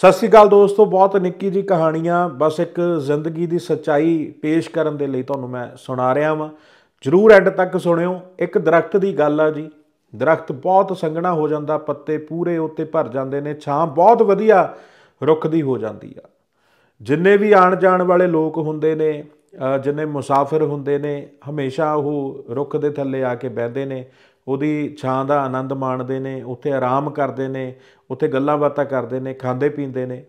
ਸਤਿ ਸ਼੍ਰੀ ਅਕਾਲ ਦੋਸਤੋ ਬਹੁਤ ਨਿੱਕੀ ਜੀ ਕਹਾਣੀਆਂ ਬਸ ਇੱਕ ਜ਼ਿੰਦਗੀ ਦੀ ਸੱਚਾਈ ਪੇਸ਼ ਕਰਨ ਦੇ ਲਈ ਤੁਹਾਨੂੰ ਮੈਂ ਸੁਣਾ ਰਿਹਾ ਹਾਂ ਜਰੂਰ ਐਂਡ ਤੱਕ ਸੁਣਿਓ ਇੱਕ ਦਰਖਤ ਦੀ ਗੱਲ ਆ ਜੀ ਦਰਖਤ ਬਹੁਤ ਸੰਘਣਾ ਹੋ ਜਾਂਦਾ ਪੱਤੇ ਪੂਰੇ ਉੱਤੇ ਭਰ ਜਾਂਦੇ ਨੇ ਛਾਂ ਬਹੁਤ ਵਧੀਆ ਰੁੱਖ ਦੀ ਹੋ ਜਾਂਦੀ ਆ ਜਿੰਨੇ ਵੀ ਆਣ ਜਾਣ ਵਾਲੇ ਲੋਕ ਹੁੰਦੇ ਨੇ ਜਿੰਨੇ ਮੁਸਾਫਿਰ ਹੁੰਦੇ ਨੇ ਹਮੇਸ਼ਾ ਉਹ ਰੁੱਖ ਦੇ ਥੱਲੇ ਆ ਕੇ ਬੈਠਦੇ ਨੇ ਉਹਦੀ ਛਾਂ ਦਾ ਆਨੰਦ ਮਾਣਦੇ ਨੇ ਉੱਥੇ ਆਰਾਮ ਕਰਦੇ ਨੇ ਉੱਥੇ ਗੱਲਾਂ ਬਾਤਾਂ ਕਰਦੇ ਨੇ ਖਾਂਦੇ ਪੀਂਦੇ ਨੇ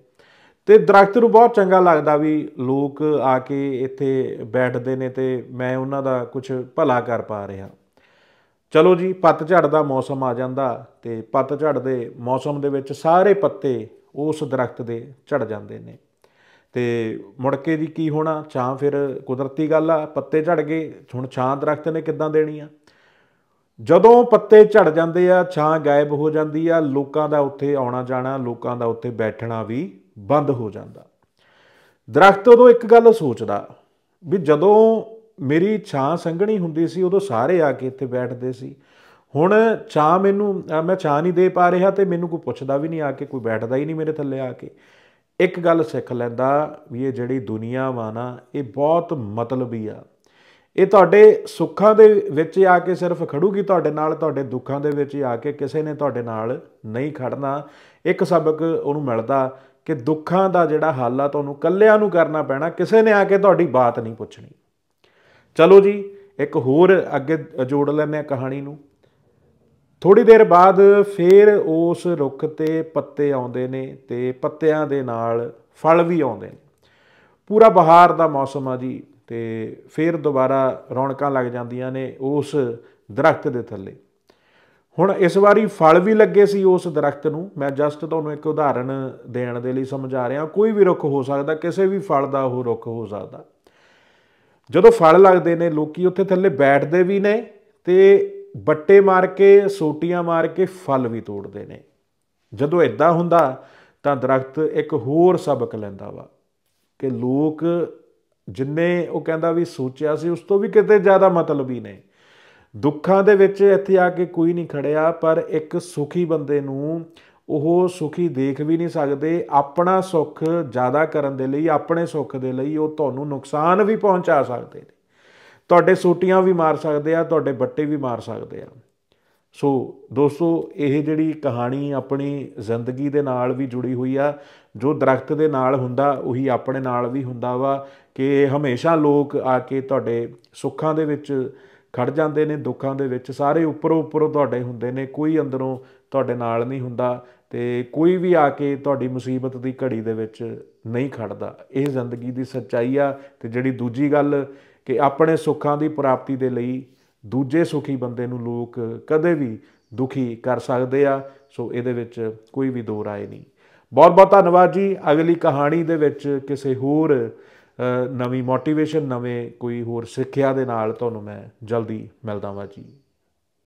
ਤੇ ਦਰਖਤ ਨੂੰ ਬਹੁਤ ਚੰਗਾ ਲੱਗਦਾ ਵੀ ਲੋਕ ਆ ਕੇ ਇੱਥੇ ਬੈਠਦੇ ਨੇ ਤੇ ਮੈਂ ਉਹਨਾਂ ਦਾ ਕੁਝ ਭਲਾ ਕਰ ਪਾ ਰਿਹਾ ਚਲੋ ਜੀ ਝੜ ਦਾ ਮੌਸਮ ਆ ਜਾਂਦਾ ਤੇ ਝੜ ਦੇ ਮੌਸਮ ਦੇ ਵਿੱਚ ਸਾਰੇ ਪੱਤੇ ਉਸ ਦਰਖਤ ਦੇ ਝੜ ਜਾਂਦੇ ਨੇ ਤੇ ਮੁੜ ਕੇ ਦੀ ਕੀ ਹੋਣਾ ਛਾਂ ਫਿਰ ਕੁਦਰਤੀ ਗੱਲ ਆ ਪੱਤੇ ਝੜ ਗਏ ਹੁਣ ਛਾਂ ਦਰਖਤ ਨੇ ਕਿੱਦਾਂ ਦੇਣੀ ਆ ਜਦੋਂ ਪੱਤੇ ਝੜ ਜਾਂਦੇ ਆ ਛਾਂ ਗਾਇਬ ਹੋ ਜਾਂਦੀ ਆ ਲੋਕਾਂ ਦਾ ਉੱਥੇ ਆਉਣਾ ਜਾਣਾ ਲੋਕਾਂ ਦਾ ਉੱਥੇ ਬੈਠਣਾ ਵੀ ਬੰਦ ਹੋ ਜਾਂਦਾ ਦਰਖਤ ਉਦੋਂ ਇੱਕ ਗੱਲ ਸੋਚਦਾ ਵੀ ਜਦੋਂ ਮੇਰੀ ਛਾਂ ਸੰਘਣੀ ਹੁੰਦੀ ਸੀ ਉਦੋਂ ਸਾਰੇ ਆ ਕੇ ਇੱਥੇ ਬੈਠਦੇ ਸੀ ਹੁਣ ਛਾਂ ਮੈਨੂੰ ਮੈਂ ਛਾਂ ਨਹੀਂ ਦੇ ਪਾ ਰਿਹਾ ਤੇ ਮੈਨੂੰ ਕੋਈ ਪੁੱਛਦਾ ਵੀ ਨਹੀਂ ਆ ਕੇ ਕੋਈ ਬੈਠਦਾ ਹੀ ਨਹੀਂ ਮੇਰੇ ਥੱਲੇ ਆ ਕੇ ਇੱਕ ਗੱਲ ਸਿੱਖ ਲੈਂਦਾ ਵੀ ਇਹ ਜਿਹੜੀ ਦੁਨੀਆ ਵਾ ਨਾ ਇਹ ਬਹੁਤ ਮਤਲਬੀ ਆ ਇਹ ਤੁਹਾਡੇ ਸੁੱਖਾਂ ਦੇ ਵਿੱਚ ਆ ਕੇ ਸਿਰਫ ਖੜੂਗੀ ਤੁਹਾਡੇ ਨਾਲ ਤੁਹਾਡੇ ਦੁੱਖਾਂ ਦੇ ਵਿੱਚ ਆ ਕੇ ਕਿਸੇ ਨੇ ਤੁਹਾਡੇ ਨਾਲ ਨਹੀਂ ਖੜਨਾ ਇੱਕ ਸਬਕ ਉਹਨੂੰ ਮਿਲਦਾ ਕਿ ਦੁੱਖਾਂ ਦਾ ਜਿਹੜਾ ਹੱਲ ਆ ਤੁਹਾਨੂੰ ਕੱਲਿਆਂ ਨੂੰ ਕਰਨਾ ਪੈਣਾ ਕਿਸੇ ਨੇ ਆ ਕੇ ਤੁਹਾਡੀ ਬਾਤ ਨਹੀਂ ਪੁੱਛਣੀ ਚਲੋ ਜੀ ਇੱਕ ਹੋਰ ਅੱਗੇ ਜੋੜ ਲੈਂਦੇ ਆ ਕਹਾਣੀ ਨੂੰ ਥੋੜੀ ਦੇਰ ਬਾਅਦ ਫੇਰ ਉਸ ਰੁੱਖ ਤੇ ਪੱਤੇ ਆਉਂਦੇ ਨੇ ਤੇ ਪੱਤਿਆਂ ਦੇ ਨਾਲ ਫਲ ਵੀ ਆਉਂਦੇ ਨੇ ਪੂਰਾ ਬਹਾਰ ਦਾ ਮੌਸਮ ਆ ਜੀ ਤੇ ਫਿਰ ਦੁਬਾਰਾ ਰੌਣਕਾਂ ਲੱਗ ਜਾਂਦੀਆਂ ਨੇ ਉਸ ਦਰਖਤ ਦੇ ਥੱਲੇ ਹੁਣ ਇਸ ਵਾਰੀ ਫਲ ਵੀ ਲੱਗੇ ਸੀ ਉਸ ਦਰਖਤ ਨੂੰ ਮੈਂ ਜਸਟ ਤੁਹਾਨੂੰ ਇੱਕ ਉਦਾਹਰਣ ਦੇਣ ਦੇ ਲਈ ਸਮਝਾ ਰਿਹਾ ਕੋਈ ਵੀ ਰੁੱਖ ਹੋ ਸਕਦਾ ਕਿਸੇ ਵੀ ਫਲ ਦਾ ਉਹ ਰੁੱਖ ਹੋ ਸਕਦਾ ਜਦੋਂ ਫਲ ਲੱਗਦੇ ਨੇ ਲੋਕੀ ਉੱਥੇ ਥੱਲੇ ਬੈਠਦੇ ਵੀ ਨੇ ਤੇ ਬੱਟੇ ਮਾਰ ਕੇ ਸੋਟੀਆਂ ਮਾਰ ਕੇ ਫਲ ਵੀ ਤੋੜਦੇ ਨੇ ਜਦੋਂ ਇਦਾਂ ਹੁੰਦਾ ਤਾਂ ਦਰਖਤ ਇੱਕ ਹੋਰ ਸਬਕ ਲੈਂਦਾ ਵਾ ਕਿ ਲੋਕ ਜਿੰਨੇ ਉਹ ਕਹਿੰਦਾ ਵੀ ਸੋਚਿਆ ਸੀ ਉਸ ਤੋਂ ਵੀ ਕਿਤੇ ਜ਼ਿਆਦਾ ਮਤਲਬ ਹੀ ਨੇ ਦੁੱਖਾਂ ਦੇ ਵਿੱਚ ਇੱਥੇ ਆ ਕੇ ਕੋਈ ਨਹੀਂ ਖੜਿਆ ਪਰ ਇੱਕ ਸੁਖੀ ਬੰਦੇ ਨੂੰ ਉਹ ਸੁਖੀ ਦੇਖ ਵੀ ਨਹੀਂ ਸਕਦੇ ਆਪਣਾ ਸੁੱਖ ਜ਼ਿਆਦਾ ਕਰਨ ਦੇ ਲਈ ਆਪਣੇ ਸੁੱਖ ਦੇ ਲਈ ਉਹ ਤੁਹਾਨੂੰ ਨੁਕਸਾਨ ਵੀ ਪਹੁੰਚਾ ਸਕਦੇ ਨੇ ਤੁਹਾਡੇ ਸੋਟੀਆਂ ਵੀ ਮਾਰ ਸਕਦੇ ਆ ਤੁਹਾਡੇ ਬੱਟੇ ਵੀ ਮਾਰ ਸਕਦੇ ਆ ਸੋ ਦੋਸਤੋ ਇਹ ਜਿਹੜੀ ਕਹਾਣੀ ਆਪਣੀ ਜ਼ਿੰਦਗੀ ਦੇ ਨਾਲ ਵੀ ਜੁੜੀ ਹੋਈ ਆ ਜੋ ਦਰਖਤ ਦੇ ਨਾਲ ਹੁੰਦਾ ਉਹੀ ਆਪਣੇ ਨਾਲ ਵੀ ਹੁੰਦਾ ਵਾ ਕਿ ਹਮੇਸ਼ਾ ਲੋਕ ਆ ਕੇ ਤੁਹਾਡੇ ਸੁੱਖਾਂ ਦੇ ਵਿੱਚ ਖੜ ਜਾਂਦੇ ਨੇ ਦੁੱਖਾਂ ਦੇ ਵਿੱਚ ਸਾਰੇ ਉੱਪਰੋਂ ਉੱਪਰੋਂ ਤੁਹਾਡੇ ਹੁੰਦੇ ਨੇ ਕੋਈ ਅੰਦਰੋਂ ਤੁਹਾਡੇ ਨਾਲ ਨਹੀਂ ਹੁੰਦਾ ਤੇ ਕੋਈ ਵੀ ਆ ਕੇ ਤੁਹਾਡੀ ਮੁਸੀਬਤ ਦੀ ਘੜੀ ਦੇ ਵਿੱਚ ਨਹੀਂ ਖੜਦਾ ਇਹ ਜ਼ਿੰਦਗੀ ਦੀ ਸੱਚਾਈ ਆ ਤੇ ਜਿਹੜੀ ਦੂਜੀ ਗੱਲ ਕਿ ਆਪਣੇ ਸੁੱਖਾਂ ਦੀ ਪ੍ਰਾਪਤੀ ਦੇ ਲਈ ਦੂਜੇ ਸੁਖੀ ਬੰਦੇ ਨੂੰ ਲੋਕ ਕਦੇ ਵੀ ਦੁਖੀ ਕਰ ਸਕਦੇ ਆ ਸੋ ਇਹਦੇ ਵਿੱਚ ਕੋਈ ਵੀ ਦੋ ਰਾਏ ਨਹੀਂ ਬਹੁਤ ਬਹੁਤ ਧੰਨਵਾਦ ਜੀ ਅਗਲੀ ਕਹਾਣੀ ਦੇ ਵਿੱਚ ਕਿਸੇ ਹੋਰ ਨਵੀਂ ਮੋਟੀਵੇਸ਼ਨ ਨਵੇਂ ਕੋਈ ਹੋਰ ਸਿੱਖਿਆ ਦੇ ਨਾਲ ਤੁਹਾਨੂੰ ਮੈਂ ਜਲਦੀ ਮਿਲਦਾ ਵਾਂ ਜੀ